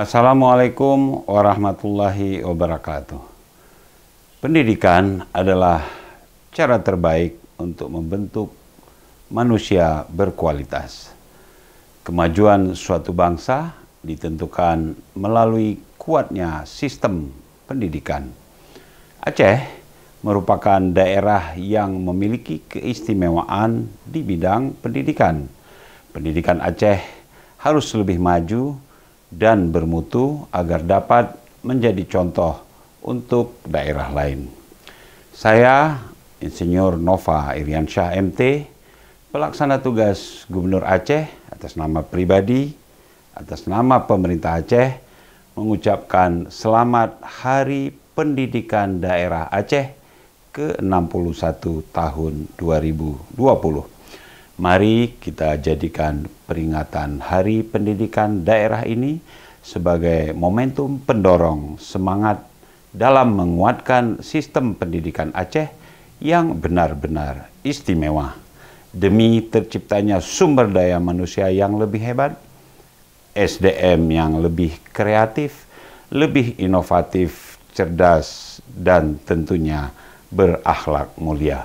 Assalamualaikum warahmatullahi wabarakatuh. Pendidikan adalah cara terbaik untuk membentuk manusia berkualitas. Kemajuan suatu bangsa ditentukan melalui kuatnya sistem pendidikan. Aceh merupakan daerah yang memiliki keistimewaan di bidang pendidikan. Pendidikan Aceh harus lebih maju dan bermutu agar dapat menjadi contoh untuk daerah lain. Saya, Insinyur Nova Iriansyah MT, pelaksana tugas Gubernur Aceh atas nama pribadi, atas nama pemerintah Aceh, mengucapkan selamat Hari Pendidikan Daerah Aceh ke-61 tahun 2020. Mari kita jadikan peringatan Hari Pendidikan Daerah ini sebagai momentum pendorong semangat dalam menguatkan sistem pendidikan Aceh yang benar-benar istimewa demi terciptanya sumber daya manusia yang lebih hebat, SDM yang lebih kreatif, lebih inovatif, cerdas, dan tentunya berakhlak mulia.